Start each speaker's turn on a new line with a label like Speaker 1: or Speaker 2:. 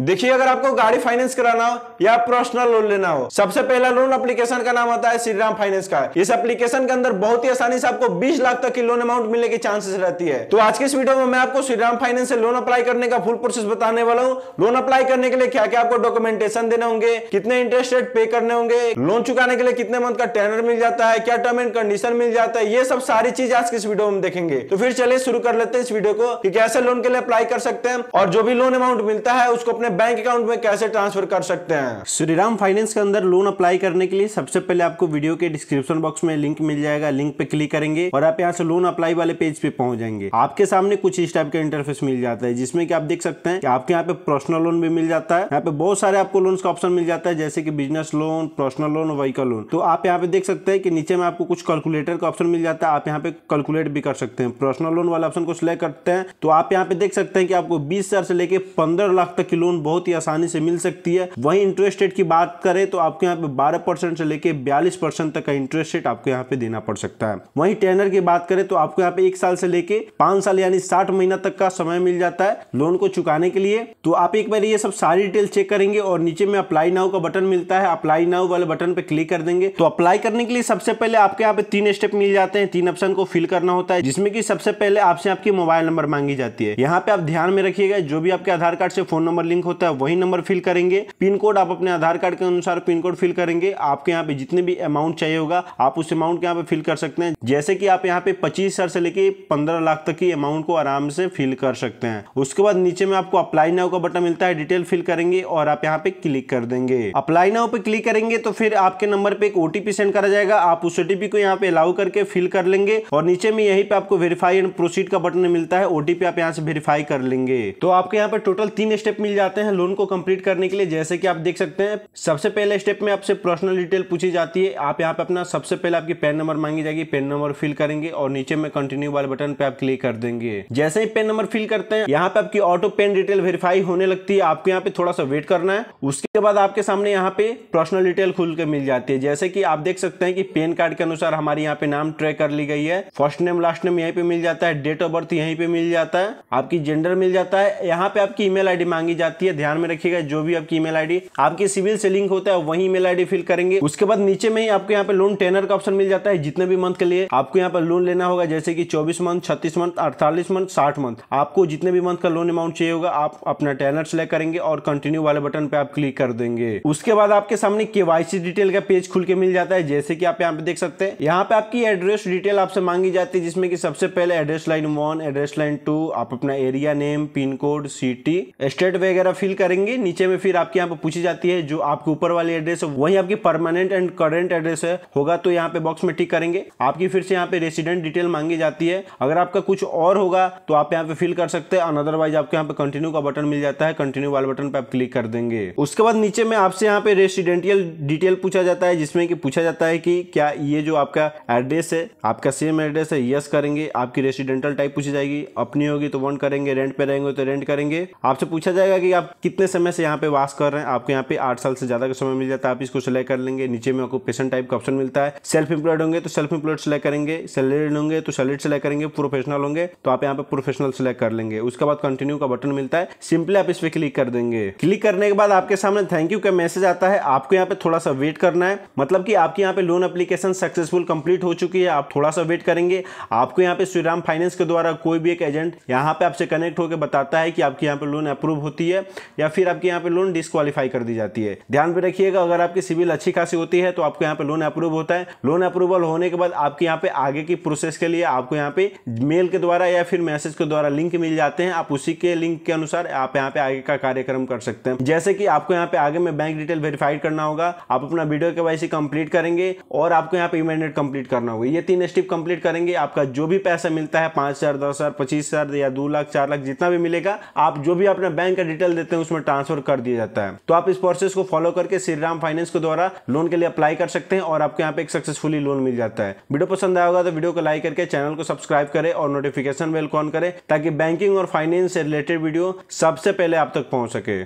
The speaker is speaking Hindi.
Speaker 1: देखिए अगर आपको गाड़ी फाइनेंस कराना हो या पर्सनल लोन लेना हो सबसे पहला लोन एप्लीकेशन का नाम आता है श्रीराम फाइनेंस का इस एप्लीकेशन के अंदर बहुत ही आसानी से आपको 20 लाख तक की लोन अमाउंट मिलने की चांसेस रहती है तो आज के इस वीडियो में मैं आपको श्रीराम फाइनेंस से लोन अप्लाई करने का फुल प्रोसेस बताने वाला हूँ लोन अप्लाई करने के लिए क्या क्या आपको डॉक्यूमेंटेशन देने होंगे कितने इंटरेस्ट रेट पे करने होंगे लोन चुकाने के लिए कितने मंथ का टेनर मिल जाता है क्या टर्म एंड कंडीशन मिल जाता है ये सब सारी चीज आज के इस वीडियो में देखेंगे तो फिर चलिए शुरू कर लेते हैं इस वीडियो को कैसे लोन के लिए अप्लाई कर सकते हैं और जो भी लोन अमाउंट मिलता है उसको अपने बैंक अकाउंट में कैसे ट्रांसफर कर सकते हैं श्रीराम फाइनेंस के अंदर लोन अप्लाई करने के लिए सबसे पहले आपको वीडियो के डिस्क्रिप्शन बॉक्स में लिंक मिल जाएगा लिंक पे क्लिक करेंगे और आप यहाँ से लोन अप्लाई वाले पेज पे पहुंच जाएंगे आपके सामने कुछ इस टाइप का इंटरफेस मिल जाता है जिसमें कि आप देख सकते हैं कि आपके यहाँ पे पर्सनल लोन भी मिल जाता है यहाँ पे बहुत सारे आपको लोन का ऑप्शन मिल जाता है जैसे कि business loan personal loan vehicle loan तो आप यहाँ पे देख सकते हैं कि नीचे में आपको कुछ कैलकुलेटर का ऑप्शन मिल जाता है आप यहाँ पे कैलकुलेट भी कर सकते हैं पर्सनल लोन वाला ऑप्शन को सिलेक्ट करते हैं तो आप यहाँ पे देख सकते हैं कि आपको बीस हजार से लेकर पंद्रह लाख तक की लोन लोन बहुत ही आसानी से मिल सकती है वहीं इंटरेस्ट रेट की बात करें तो आपके यहाँ पे बारह परसेंट से लेकर बयालीस परसेंट तक का इंटरेस्ट रेट आपको यहाँ पे देना पड़ सकता है वहीं टेनर की बात करें तो आपको यहाँ पे एक साल से लेके पांच साल यानी साठ महीना तक का समय मिल जाता है लोन को चुकाने के लिए तो आप एक बार ये सब सारी डिटेल चेक करेंगे और नीचे में अप्लाई नाउ का बटन मिलता है अप्लाई नाउ वाले बटन पे क्लिक कर देंगे तो अप्लाई करने के लिए सबसे पहले आपके यहाँ पे तीन स्टेप मिल जाते हैं तीन ऑप्शन को फिल करना होता है जिसमें की सबसे पहले आपसे आपकी मोबाइल नंबर मांगी जाती है यहाँ पे आप ध्यान में रखिएगा जो भी आपके आधार कार्ड से फोन नंबर लिंक लिंक होता है वही नंबर फिल करेंगे पिन कोड आप अपने आधार कार्ड के अनुसार पिन कोड फिल करेंगे आपके यहाँ पे जितने भी अमाउंट चाहिए होगा आप उस अमाउंट के यहाँ पे फिल कर सकते हैं जैसे कि आप यहाँ पे पच्चीस से लेके पंद्रह लाख तक की अमाउंट को आराम से फिल कर सकते हैं उसके बाद नीचे में आपको अप्लाई नाउ का बटन मिलता है डिटेल फिल करेंगे और आप यहाँ पे क्लिक कर देंगे अप्लाई नाउ पे क्लिक करेंगे तो फिर आपके नंबर पे एक ओटीपी सेंड करा जाएगा आप उस ओटीपी को यहाँ पे अलाउ करके फिल कर लेंगे और नीचे में यही पे आपको वेरीफाई एंड प्रोसीड का बटन मिलता है ओटीपी आप यहाँ से वेरीफाई कर लेंगे तो आपके यहाँ पे टोटल तीन स्टेप मिल जाता जाते हैं लोन को कंप्लीट करने के लिए जैसे कि आप देख सकते हैं सबसे पहले स्टेप में आपसे पर्सनल डिटेल पूछी जाती है आप यहाँ पे अपना सबसे पहले आपकी पेन नंबर मांगी जाएगी पेन नंबर फिल करेंगे और नीचे में कंटिन्यू वाले बटन पे आप क्लिक कर देंगे जैसे ही पेन नंबर फिल करते हैं यहाँ पे आपकी ऑटो पेन डिटेल वेरीफाई होने लगती है आपको यहाँ पे थोड़ा सा वेट करना है उसके बाद आपके सामने यहाँ पे पर्सनल डिटेल खुल के मिल जाती है जैसे की आप देख सकते हैं कि पेन कार्ड के अनुसार हमारे यहाँ पे नाम ट्रेक कर ली गई है फर्स्ट नेम लास्ट नेम यहीं पे मिल जाता है डेट ऑफ बर्थ यहीं पे मिल जाता है आपकी जेंडर मिल जाता है यहाँ पे आपकी ईमेल आईडी मांगी जाती है जाती है ध्यान में रखिएगा जो भी आपकी ईमेल आईडी आपकी सिविल से लिंक होता है वही ईमेल आईडी फिल करेंगे उसके बाद नीचे में ही आपको यहाँ पे लोन टेनर का ऑप्शन मिल जाता है जितने भी मंथ के लिए आपको यहाँ पर लोन लेना होगा जैसे कि चौबीस मंथ छत्तीस मंथ अड़तालीस मंथ साठ मंथ आपको जितने भी मंथ का लोन अमाउंट चाहिए होगा आप अपना टेनर सेलेक्ट करेंगे और कंटिन्यू वाले बटन पे आप क्लिक कर देंगे उसके बाद आपके सामने केवाईसी डिटेल का पेज खुल के मिल जाता है जैसे कि आप यहाँ पे देख सकते हैं यहाँ पे आपकी एड्रेस डिटेल आपसे मांगी जाती है जिसमें कि सबसे पहले address line one address line two आप अपना area name pin code city state वगैरह आप फिल करेंगे नीचे में फिर आपके यहाँ पे पूछी जाती है जो आपके ऊपर वाली एड्रेस है वही आपकी परमानेंट एंड करेंट एड्रेस है होगा तो यहाँ पे बॉक्स में टिक करेंगे आपकी फिर से यहाँ पे रेसिडेंट डिटेल मांगी जाती है अगर आपका कुछ और होगा तो आप यहाँ पे फिल कर सकते हैं अनदरवाइज आपके यहाँ पे कंटिन्यू का बटन मिल जाता है कंटिन्यू वाले बटन पे आप क्लिक कर देंगे उसके बाद नीचे में आपसे यहाँ पे रेसिडेंटियल डिटेल पूछा जाता है जिसमें कि पूछा जाता है कि क्या ये जो आपका एड्रेस है आपका सेम एड्रेस है यस करेंगे आपकी रेसिडेंटल टाइप पूछी जाएगी अपनी होगी तो वन करेंगे रेंट पे रहेंगे तो रेंट करेंगे आपसे पूछा जाएगा कि आप आप कितने समय से यहाँ पे वास कर रहे हैं आपको यहाँ पे आठ साल से ज़्यादा का समय मिल जाता है आप इसको सिलेक्ट कर लेंगे नीचे में आपको पेशेंट टाइप का ऑप्शन मिलता है सेल्फ एम्प्लॉयड होंगे तो सेल्फ एम्प्लॉयड सिलेक्ट करेंगे सैलरीड होंगे तो सैलरीड सिलेक्ट करेंगे प्रोफेशनल होंगे तो आप यहाँ पे प्रोफेशनल सिलेक्ट कर लेंगे उसके बाद कंटिन्यू का बटन मिलता है सिंपली आप इस पर क्लिक कर देंगे क्लिक करने के बाद आपके सामने थैंक यू का मैसेज आता है आपको यहाँ पे थोड़ा सा वेट करना है मतलब की आपके यहाँ पे लोन अपलीकेशन सक्सेसफुल कंप्लीट हो चुकी है आप थोड़ा सा वेट करेंगे आपको यहाँ पे श्रीराम फाइनेंस के द्वारा कोई भी एक एजेंट यहाँ पे आपसे कनेक्ट होकर बताता है कि आपके यहाँ पे लोन अप्रूव होती है या फिर आपके यहाँ पे लोन डिस्कालीफाई कर दी जाती है ध्यान पे रखिएगा अगर आपकी सिविल अच्छी खासी होती है तो आपको यहाँ पे लोन अप्रूव होता है लोन अप्रूवल होने के बाद आपके यहाँ पे आगे की प्रोसेस के लिए आपको यहाँ पे मेल के द्वारा या फिर मैसेज के द्वारा लिंक मिल जाते हैं आप उसी के लिंक के अनुसार आप यहाँ पे आगे का कार्यक्रम कर सकते हैं जैसे कि आपको यहाँ पे आगे में बैंक डिटेल वेरीफाइड करना होगा आप अपना वीडियो के वाई कंप्लीट करेंगे और आपको यहाँ पे इमेंडेट कंप्लीट करना होगा ये तीन स्टेप कंप्लीट करेंगे आपका जो भी पैसा मिलता है पांच हजार दस हजार पच्चीस हजार या दो लाख चार लाख जितना भी मिलेगा आप जो भी अपना बैंक का डिटेल निकल देते हैं उसमें ट्रांसफर कर दिया जाता है तो आप इस प्रोसेस को फॉलो करके श्रीराम फाइनेंस के द्वारा लोन के लिए अप्लाई कर सकते हैं और आपको यहाँ पे एक सक्सेसफुली लोन मिल जाता है वीडियो पसंद आया होगा तो वीडियो को लाइक करके चैनल को सब्सक्राइब करें और नोटिफिकेशन बेल कॉन करें ताकि बैंकिंग और फाइनेंस से रिलेटेड वीडियो सबसे पहले आप तक पहुंच सके